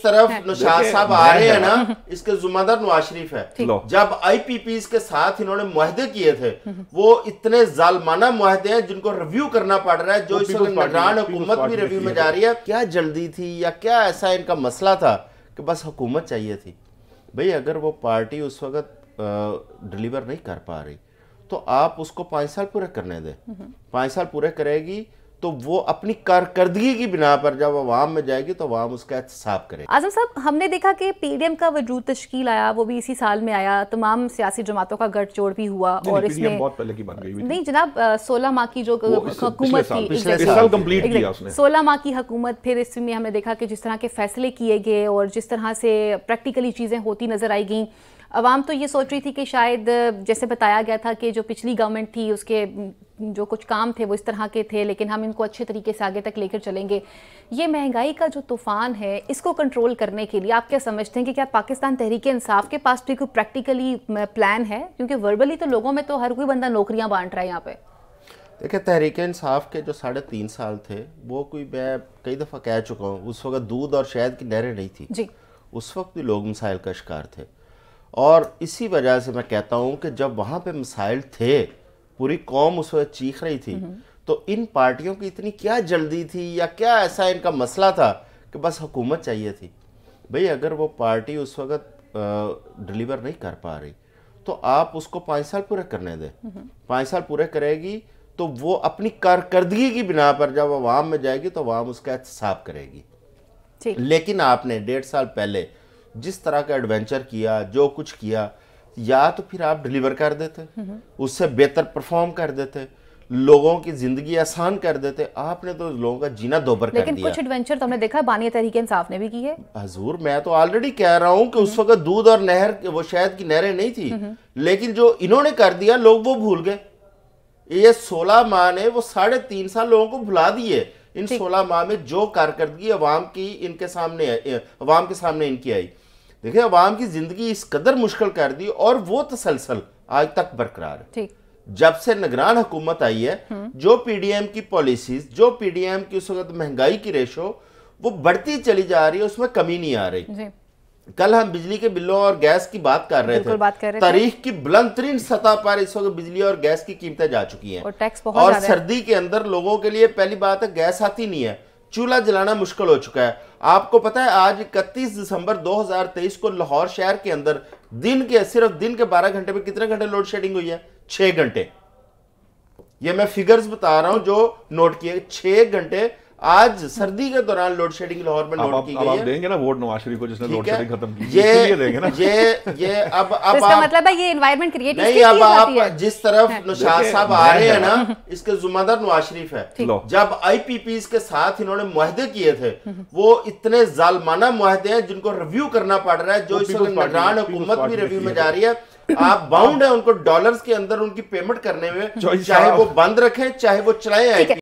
तरफ नौशाद हाँ। साहब आ रहे हैं ना इसके जुम्मेदार नवाज शरीफ है जब आई के साथ इन्होंने मुहदे किए थे वो इतने जालमाना मुहदे हैं जिनको रिव्यू करना पड़ रहा है जो इस निगरान हुकूमत भी रिव्यू में जा रही है क्या जल्दी थी या क्या ऐसा इनका मसला था कि बस हुकूमत चाहिए थी भाई अगर वो पार्टी उस वक्त डिलीवर नहीं कर पा रही तो आप उसको पाँच साल पूरे करने दें पाँच साल पूरे करेगी तो वो अपनी कारकर्दगी की बिना पर जब आवाम में जाएगी तो आवाम उसका एहतसाब करेगी आजम साहब हमने देखा कि पी डी एम का वजूद तश्कील आया वो भी इसी साल में आया तमाम सियासी जमातों का गठजोड़ भी हुआ और इसमें बहुत पहले की बन गई नहीं जनाब सोलह माह की जो हुकूमत थी सोलह माह की हकूमत फिर इसमें हमने देखा कि जिस तरह के फैसले किए गए और जिस तरह से प्रैक्टिकली चीज़ें होती नजर आई गई आवाम तो ये सोच रही थी कि शायद जैसे बताया गया था कि जो पिछली गवर्नमेंट थी उसके जो कुछ काम थे वो इस तरह के थे लेकिन हम इनको अच्छे तरीके से आगे तक लेकर चलेंगे ये महंगाई का जो तूफ़ान है इसको कंट्रोल करने के लिए आप क्या समझते हैं कि क्या पाकिस्तान तहरीक इंसाफ के पास भी कोई प्रैक्टिकली प्लान है क्योंकि वर्बली तो लोगों में तो हर कोई बंदा नौकरियाँ बांट रहा है यहाँ पे देखिए तहरीक इंसाफ के जो साढ़े तीन साल थे वो कोई मैं कई दफ़ा कह चुका हूँ उस वक्त दूध और शहद की नहरें नहीं थी जी उस वक्त भी लोग मिसाइल का शिकार थे और इसी वजह से मैं कहता हूँ कि जब वहाँ पे मिसाइल थे पूरी कौम उस वक्त चीख रही थी हम्म। तो इन पार्टियों की इतनी क्या जल्दी थी या क्या ऐसा इनका मसला था कि बस हुकूमत चाहिए थी भाई अगर वो पार्टी उस वक्त डिलीवर नहीं कर पा रही तो आप उसको पाँच साल पूरे करने दें हम्म। पाँच साल पूरे करेगी तो वो अपनी कारकर्दगी की बिना पर जब आवाम में जाएगी तो आवाम उसका एहतसाब करेगी लेकिन आपने डेढ़ साल पहले जिस तरह का एडवेंचर किया जो कुछ किया या तो फिर आप डिलीवर कर देते उससे बेहतर परफॉर्म कर देते लोगों की जिंदगी आसान कर देते आपने तो लोगों का जीना दोबर कर दिया कुछ एडवेंचर तो हमने देखा बानिया तरीके इंसाफ ने भी की है हजूर मैं तो ऑलरेडी कह रहा हूँ कि उस वक्त दूध और नहर वो शायद की नहरें नहीं थी लेकिन जो इन्होंने कर दिया लोग वो भूल गए ये सोलह माह ने वो साढ़े तीन साल लोगों को भुला दिए इन सोलह माह में जो कारकर्दगी अवाम की इनके सामने अवाम के सामने इनकी आई देखिए आवाम की ज़िंदगी इस कदर मुश्किल कर दी और वो तसलसल आज तक बरकरार है जब से निगरान हुकूमत आई है हम्म। जो पीडीएम की पॉलिसीज जो पीडीएम की उस वक्त महंगाई की रेशो वो बढ़ती चली जा रही है उसमें कमी नहीं आ रही कल हम बिजली के बिलों और गैस की बात कर रहे थे बात कर रहे तारीख की बुलंद तरीन सतह पर इस वक्त बिजली और गैस की कीमतें जा चुकी हैं और, टैक्स बहुत और सर्दी के अंदर लोगों के लिए पहली बात है गैस आती नहीं है चूल्हा जलाना मुश्किल हो चुका है आपको पता है आज इकतीस दिसंबर 2023 को लाहौर शहर के अंदर दिन के सिर्फ दिन के 12 घंटे में कितने घंटे लोड शेडिंग हुई है छह घंटे ये मैं फिगर्स बता रहा हूं जो नोट किए छह घंटे आज सर्दी के दौरान लोड शेडिंग लाहौर में लोड की गई है देंगे ना वोट नवाज शरीफ को जिसने लोड शेडिंग खत्म की ये देंगे ना ये ये अब तो अब इसका मतलब है ये एनवायरनमेंट क्रिएट नहीं अब आप जिस तरफ हाँ। नुशाद साहब आ रहे हैं ना इसके जुम्मेदार नवाज शरीफ है जब आईपीपी के साथ इन्होंने मुहदे किए थे वो इतने जालमाना मुहदे हैं जिनको रिव्यू करना पड़ रहा है जो इस वक्त निगरान हुकूमत भी रिव्यू में जा रही है आप बाउंड है उनको डॉलर्स के अंदर उनकी पेमेंट करने में चाहे वो बंद रखें चाहे वो चलाए आए